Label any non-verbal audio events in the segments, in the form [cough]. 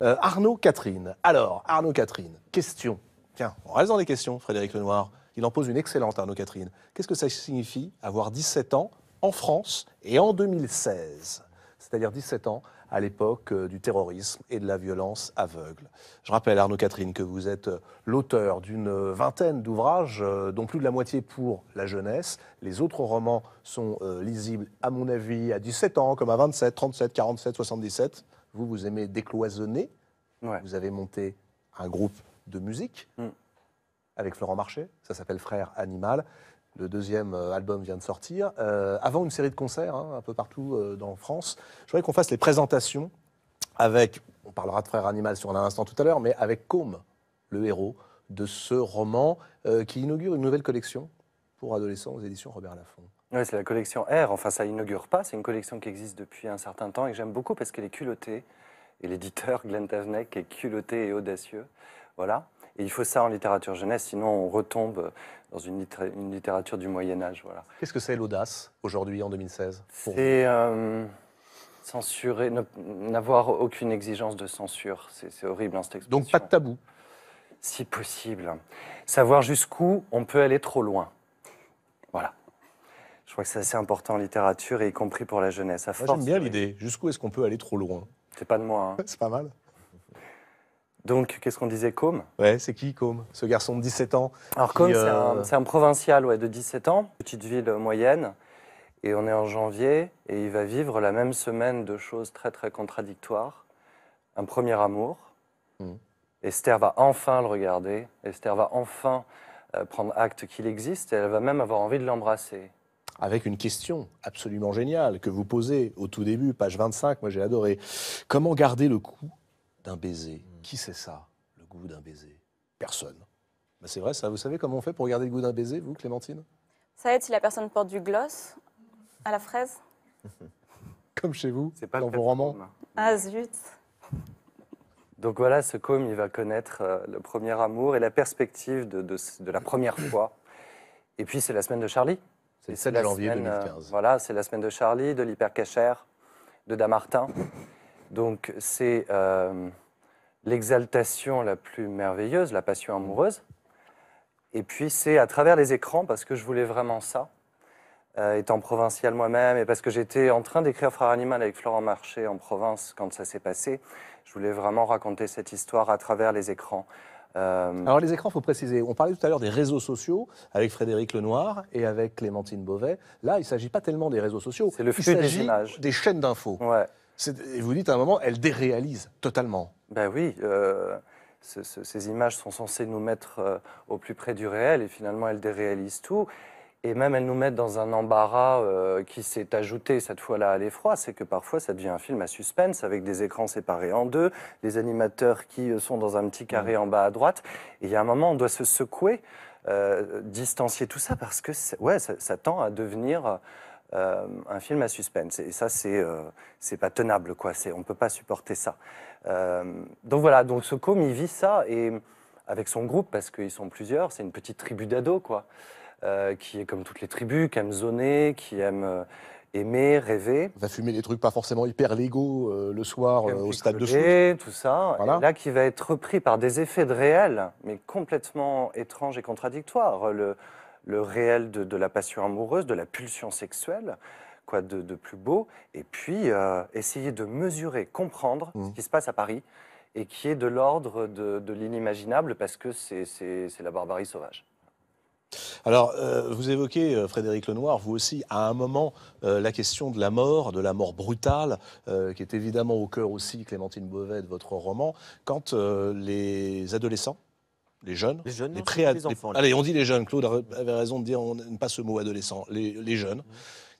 Euh, Arnaud Catherine. Alors, Arnaud Catherine, question. Tiens, on reste dans les questions, Frédéric Lenoir. Il en pose une excellente, Arnaud Catherine. Qu'est-ce que ça signifie avoir 17 ans en France et en 2016 C'est-à-dire 17 ans à l'époque euh, du terrorisme et de la violence aveugle. Je rappelle, Arnaud Catherine, que vous êtes euh, l'auteur d'une vingtaine d'ouvrages, dont plus de la moitié pour la jeunesse. Les autres romans sont lisibles, à mon avis, à 17 ans, comme à 27, 37, 47, 77. Vous, vous aimez décloisonner. Vous avez monté un groupe de musique mm. avec Florent Marché. Ça s'appelle Frères Animal. Le deuxième euh, album vient de sortir. Euh, avant une série de concerts hein, un peu partout euh, dans France, je voudrais qu'on fasse les présentations avec, on parlera de Frères Animal sur un instant tout à l'heure, mais avec Combe, le héros de ce roman qui inaugure une nouvelle collection pour adolescents aux éditions Robert Laffont. Oui, c'est la collection R. Enfin, ça inaugure pas. C'est une collection qui existe depuis un certain temps et que j'aime beaucoup parce qu'elle est culottée. Et l'éditeur [laughs] Glenn Tavenek est culotté et audacieux. Voilà. Et il faut ça en littérature jeunesse, sinon on retombe dans une, littérature du Moyen Âge. Voilà. Qu'est-ce que c'est l'audace aujourd'hui en 2016 C'est euh, censurer, n'avoir aucune exigence de censure. C'est horrible en hein, cette expression. Donc pas de tabou. Si possible. Savoir jusqu'où on peut aller trop loin. Je crois que c'est assez important en littérature, et y compris pour la jeunesse. J'aime bien l'idée. Jusqu'où est-ce qu'on peut aller trop loin C'est pas de moi. Hein. [laughs] c'est pas mal. Donc, qu'est-ce qu'on disait, Côme Ouais, c'est qui Côme Ce garçon de 17 ans Alors, Côme, euh, c'est un, provincial ouais, de 17 ans, petite ville moyenne. Et on est en janvier, et il va vivre la même semaine de choses très, très contradictoires. Un premier amour. Hmm. Esther va enfin le regarder. Esther va enfin euh, prendre acte qu'il existe, et elle va même avoir envie de l'embrasser avec une question absolument géniale que vous posez au tout début, page 25, moi j'ai adoré. Comment garder le goût d'un baiser mm. Qui c'est ça, le goût d'un baiser Personne. Ben c'est vrai, ça. Vous savez comment on fait pour garder le goût d'un baiser, vous, Clémentine Ça aide si la personne porte du gloss à la fraise. [laughs] Comme chez vous, pas dans vos romans. Ah zut donc voilà, ce com, il va connaître euh, le premier amour et la perspective de la première fois. Et puis c'est la semaine de Charlie. C'est janvier 2015. Euh, voilà, c'est la semaine de Charlie, de l'hypercachère, de Damartin. Donc c'est euh, l'exaltation la plus merveilleuse, la passion amoureuse. Et puis c'est à travers les écrans, parce que je voulais vraiment ça, euh, étant provincial moi-même, et parce que j'étais en train d'écrire Frère Animal avec Florent Marché en province quand ça s'est passé, je voulais vraiment raconter cette histoire à travers les écrans, euh, Alors les écrans, il faut préciser. On parlait tout à l'heure des réseaux sociaux avec Frédéric Lenoir et avec Clémentine Beauvais. Là, il ne s'agit pas tellement des réseaux sociaux. C'est le il s'agit des, chaînes d'infos. Et vous dites à un moment, elles déréalisent totalement. Ben oui. Euh, ces images sont censées nous mettre euh, au plus près du réel et finalement elles déréalisent tout. Et même, elles nous mettent dans un embarras euh, qui s'est ajouté cette fois-là à l'effroi, c'est que parfois, ça devient un film à suspense, avec des écrans séparés en deux, des animateurs qui euh, sont dans un petit carré mm. en bas à droite. Et il y a un moment, on doit se secouer, euh, distancier tout ça, parce que ouais, ça, tend à devenir... un film à suspense. Et ça, c'est pas tenable, quoi. On ne peut pas supporter ça. donc voilà, donc Socom, il vit ça, et avec son groupe, parce qu'ils sont plusieurs, c'est une petite tribu d'ados, quoi. Euh, qui est comme toutes les tribus, qui aime zoner, qui aime euh, aimer, rêver. Va fumer des trucs pas forcément hyper légaux euh, le soir au stade de foot. tout ça. Et là, qui va être repris par des effets de réel, mais complètement étranges et contradictoires. Le, réel de, la passion amoureuse, de la pulsion sexuelle, quoi de, plus beau, et puis essayer de mesurer, comprendre mmh. ce qui se passe à Paris et qui est de l'ordre de l'inimaginable parce que c'est la barbarie sauvage. Alors, euh, vous évoquez, euh, Frédéric Lenoir, vous aussi, à un moment, euh, la question de la mort, de la mort brutale, qui est évidemment au cœur aussi, Clémentine Beauvais, de votre roman, quand les adolescents, les jeunes, les, jeunes, les, pré les enfants, Allez, on dit les jeunes, Claude avait raison de dire, on n'aime pas ce mot adolescent, les, jeunes. Mmh.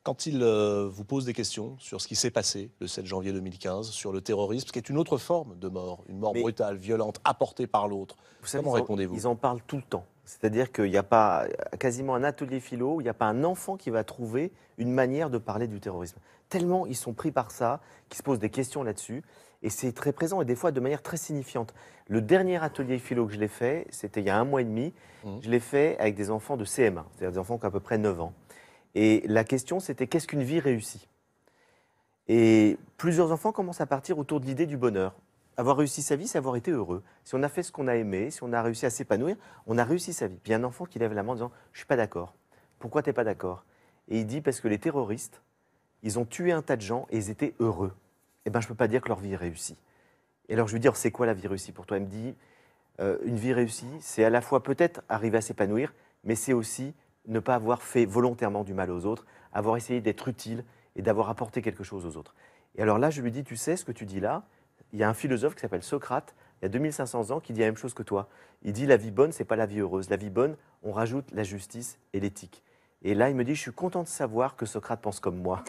Quand ils vous posent des questions sur ce qui s'est passé le 7 janvier 2015, sur le terrorisme, qui est une autre forme de mort, une mort brutale, violente, apportée par l'autre, comment répondez-vous Ils en parlent tout le temps. C'est-à-dire qu'il n'y a pas quasiment un atelier philo il n'y a pas un enfant qui va trouver une manière de parler du terrorisme. Tellement ils sont pris par ça, qu'ils se posent des questions là-dessus. Et c'est très présent et des fois de manière très signifiante. Le dernier atelier philo que je l'ai fait, c'était il y a un mois et demi. Mmh. Je l'ai fait avec des enfants de CM1, c'est-à-dire des enfants qui ont à peu près 9 ans. Et la question, c'était qu'est-ce qu'une vie réussie Et plusieurs enfants commencent à partir autour de l'idée du bonheur. Avoir réussi sa vie, c'est avoir été heureux. Si on a fait ce qu'on a aimé, si on a réussi à s'épanouir, on a réussi sa vie. Puis un enfant qui lève la main en disant Je suis pas d'accord. Pourquoi tu t'es pas d'accord Et il dit Parce que les terroristes, ils ont tué un tas de gens et ils étaient heureux. Eh bien, je ne peux pas dire que leur vie est réussie. Et alors, je lui dis C'est quoi la vie réussie pour toi Il me dit euh, Une vie réussie, c'est à la fois peut-être arriver à s'épanouir, mais c'est aussi ne pas avoir fait volontairement du mal aux autres, avoir essayé d'être utile et d'avoir apporté quelque chose aux autres. Et alors là, je lui dis Tu sais ce que tu dis là il y a un philosophe qui s'appelle Socrate, il y a 2500 ans, qui dit la même chose que toi. Il dit la vie bonne, c'est pas la vie heureuse. La vie bonne, on rajoute la justice et l'éthique. Et là, il me dit, je suis content de savoir que Socrate pense comme moi.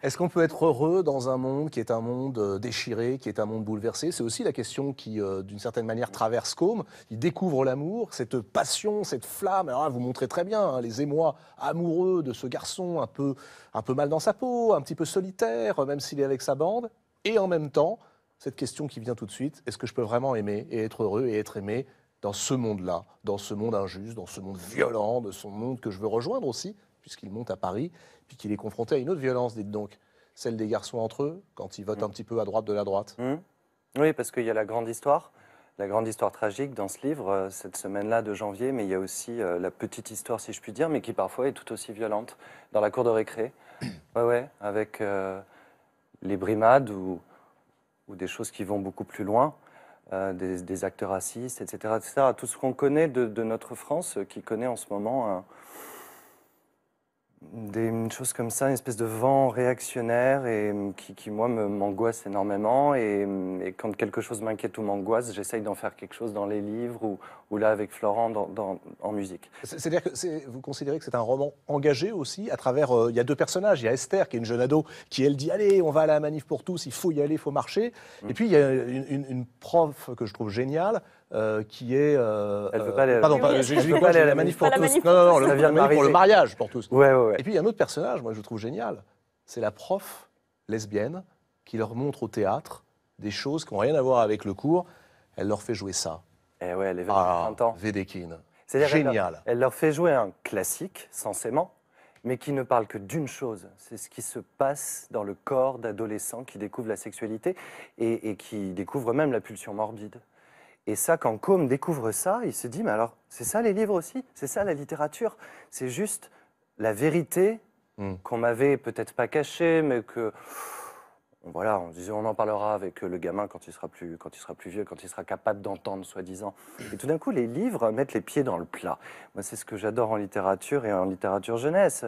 Est-ce qu'on peut être heureux dans un monde qui est un monde euh, déchiré, qui est un monde bouleversé C'est aussi la question qui, euh, d'une certaine manière, traverse Comme. Il découvre l'amour, cette passion, cette flamme. Alors là, vous montrez très bien hein, les émois amoureux de ce garçon un peu, un peu mal dans sa peau, un petit peu solitaire, même s'il est avec sa bande et en même temps, cette question qui vient tout de suite, est-ce que je peux vraiment aimer et être heureux et être aimé dans ce monde-là, dans ce monde injuste, dans ce monde violent, de son monde que je veux rejoindre aussi, puisqu'il monte à Paris, puis qu'il est confronté à une autre violence, dites donc, celle des garçons entre eux, quand ils votent mmh. un petit peu à droite de la droite. Mmh. Oui, parce qu'il y a la grande histoire, la grande histoire tragique dans ce livre, euh, cette semaine-là de janvier, mais il y a aussi euh, la petite histoire, si je puis dire, mais qui parfois est tout aussi violente, dans la cour de récré. [coughs] ouais, ouais, avec... Euh, les brimades ou, ou, des choses qui vont beaucoup plus loin, euh, des, des, acteurs racistes, etc., etc. Tout ce qu'on connaît de, notre France, euh, qui connaît en ce moment euh, des choses comme ça, une espèce de vent réactionnaire et qui, moi, m'angoisse énormément. Et, et, quand quelque chose m'inquiète ou m'angoisse, j'essaye d'en faire quelque chose dans les livres ou ou là avec Florent en musique. C'est-à-dire que vous considérez que c'est un roman engagé aussi à travers. Euh, il y a deux personnages. Il y a Esther, qui est une jeune ado, qui elle dit Allez, on va à la manif pour tous, il faut y aller, il faut marcher. Mm. Et puis il y a une, prof que je trouve géniale. Euh, qui est. Euh, elle veut pas aller, pardon, pas, à la manif pour tous. non, non, non, le, pour le mariage pour tous. Ouais, ouais, Et puis il y a un autre personnage, moi, je je trouve génial. C'est la prof lesbienne qui leur montre au théâtre des choses qui n'ont rien à voir avec le cours. Elle leur fait jouer ça. 20 eh ah, Génial. Elle leur, fait jouer un classique, censément, mais qui ne parle que d'une chose, c'est ce qui se passe dans le corps d'adolescents qui découvrent la sexualité et, qui découvrent même la pulsion morbide. Et ça, quand Combe découvre ça, il se dit, mais alors, c'est ça les livres aussi, c'est ça la littérature, c'est juste la vérité hmm. qu'on m'avait peut-être pas cachée, mais que voilà, on disait on en parlera avec euh, le gamin quand il sera plus, quand il sera plus vieux, quand il sera capable d'entendre, soi-disant. Et tout d'un coup, les livres mettent les pieds dans le plat. Moi, c'est ce que j'adore en littérature et en littérature jeunesse.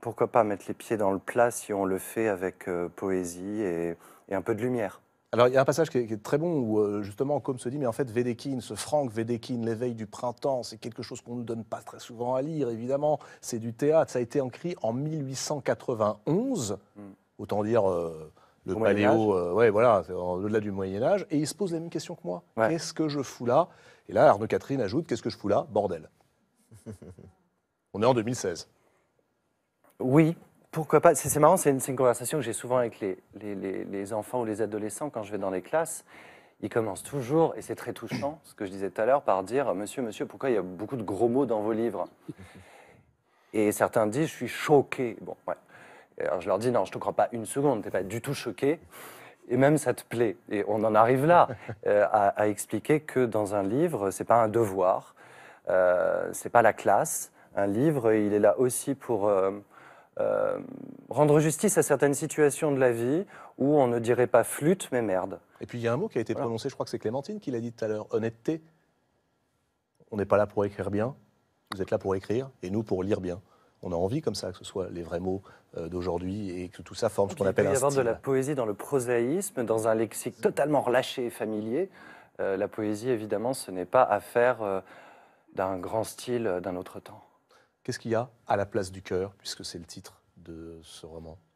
Pourquoi pas mettre les pieds dans le plat si on le fait avec euh, poésie et, un peu de lumière alors, il y a un passage qui est, très bon où, euh, justement, comme se dit, mais en fait, védékin, ce Franck védékin, l'éveil du printemps, c'est quelque chose qu'on ne donne pas très souvent à lire, évidemment. C'est du théâtre. Ça a été écrit en 1891 autant dire euh, le paléo, euh, ouais, voilà, au-delà du Moyen Âge, et il se pose la même question que moi. Qu'est-ce que je fous là Et là, Arnaud Catherine ajoute, qu'est-ce que je fous là Bordel. [laughs] On est en 2016. Oui, pourquoi pas C'est marrant, c'est une, conversation que j'ai souvent avec les, les, enfants ou les adolescents quand je vais dans les classes. Ils commencent toujours, et c'est très touchant, ce que je disais tout à l'heure, par dire Monsieur, monsieur, pourquoi il y a beaucoup de gros mots dans vos livres Et certains disent Je suis choqué. Bon, ouais. Alors je leur dis, non, je te crois pas une seconde, tu n'es pas du tout choqué. Et même ça te plaît. Et on en arrive là [laughs] euh, à, expliquer que dans un livre, c'est pas un devoir, euh, c'est pas la classe. Un livre, il est là aussi pour euh, euh, rendre justice à certaines situations de la vie où on ne dirait pas flûte, mais merde. Et puis il y a un mot qui a été prononcé, je crois que c'est Clémentine qui l'a dit tout à l'heure, honnêteté. On n'est pas là pour écrire bien, vous êtes là pour écrire, et nous pour lire bien on a envie comme ça que ce soit les vrais mots euh, d'aujourd'hui et que tout ça forme ce qu'on appelle un style. Il y avoir de la poésie dans le prosaïsme, dans un lexique totalement relâché et familier. Euh, la poésie, évidemment, ce n'est pas affaire euh, d'un grand style d'un autre temps. Qu'est-ce qu'il y a à la place du cœur, puisque c'est le titre de ce roman [laughs]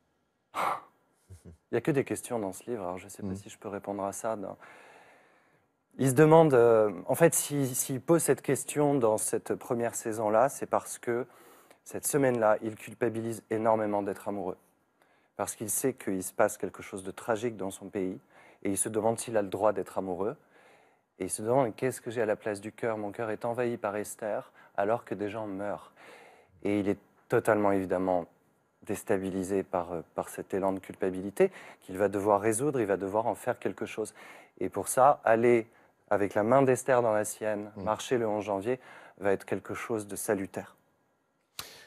Il n'y a que des questions dans ce livre, alors je ne sais pas hmm. si je peux répondre à ça. Il se demande, en fait, s'il pose cette question dans cette première saison-là, c'est parce que cette semaine-là, il culpabilise énormément d'être amoureux. Parce qu'il sait qu'il se passe quelque chose de tragique dans son pays et il se demande s'il a le droit d'être amoureux. Et il se demande qu'est-ce que j'ai à la place du cœur Mon cœur est envahi par Esther alors que des gens meurent. Et il est totalement évidemment déstabilisé par, euh, par cet élan de culpabilité qu'il va devoir résoudre, il va devoir en faire quelque chose. Et pour ça, aller avec la main d'Esther dans la sienne, mmh. marcher le 11 janvier, va être quelque chose de salutaire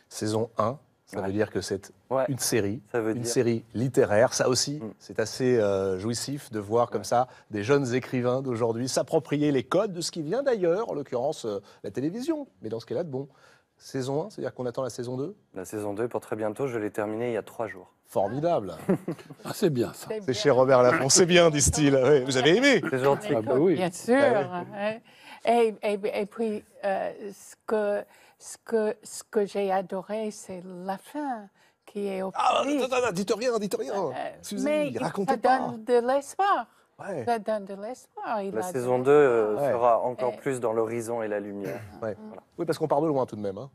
saison 1. Ça veut dire que c'est une série, une série littéraire. Ça aussi, mm. c'est assez euh, jouissif de voir comme ça des jeunes écrivains d'aujourd'hui s'approprier les codes de ce qui vient d'ailleurs, en l'occurrence euh, la télévision. Mais dans ce cas-là, de bon, saison 1, c'est-à-dire qu'on attend la saison 2 La saison 2 pour très bientôt, je l'ai terminée il y a trois jours. Formidable. [laughs] Ah, c'est bien ça. C'est chez Robert Laffont, c'est bien, disent-il. vous avez aimé C'est gentil. Ah, bah bien sûr. Ah et, et, puis, euh, ce que, ce que, ce que j'ai adoré, c'est la fin qui est au Ah, non, non, dites rien, dites rien. Euh, mais racontez ça donne de l'espoir. Ça donne de l'espoir. La saison 2 euh, sera encore plus dans l'horizon et la lumière. Mm, mm. Oui, parce qu'on part de loin tout de même. Hein.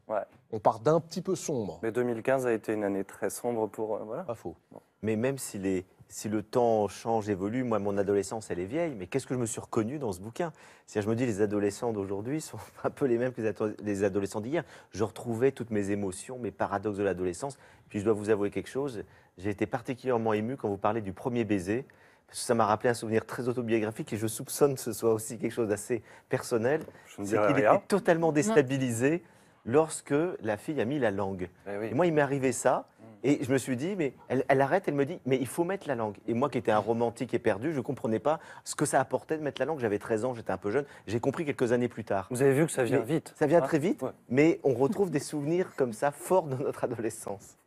On part d'un petit peu sombre. Mais 2015 a été une année très sombre pour... voilà. Pas faux. Mais même si les si le temps change, évolue, moi, mon adolescence, elle est vieille, mais qu'est-ce que je me suis reconnu dans ce bouquin cest je me dis, les adolescents d'aujourd'hui sont [laughs] un peu les mêmes que les adolescents d'hier. Je retrouvais toutes mes émotions, mes paradoxes de l'adolescence. Puis, je dois vous avouer quelque chose, j'ai été particulièrement ému quand vous parlez du premier baiser, ça m'a rappelé un souvenir très autobiographique, et je soupçonne que ce soit aussi quelque chose d'assez personnel. C'est qu'il était totalement déstabilisé lorsque la fille a mis la langue. Eh et moi, il m'est arrivé ça. Mm. Et je me suis dit, mais elle, arrête, elle me dit, mais il faut mettre la langue. Et moi qui étais un romantique éperdu, je ne comprenais pas ce que ça apportait de mettre la langue. J'avais 13 ans, j'étais un peu jeune. J'ai compris quelques années plus tard. Vous avez vu que ça vient vite. Ça vient hein très vite, mais on retrouve des souvenirs comme ça forts de notre adolescence.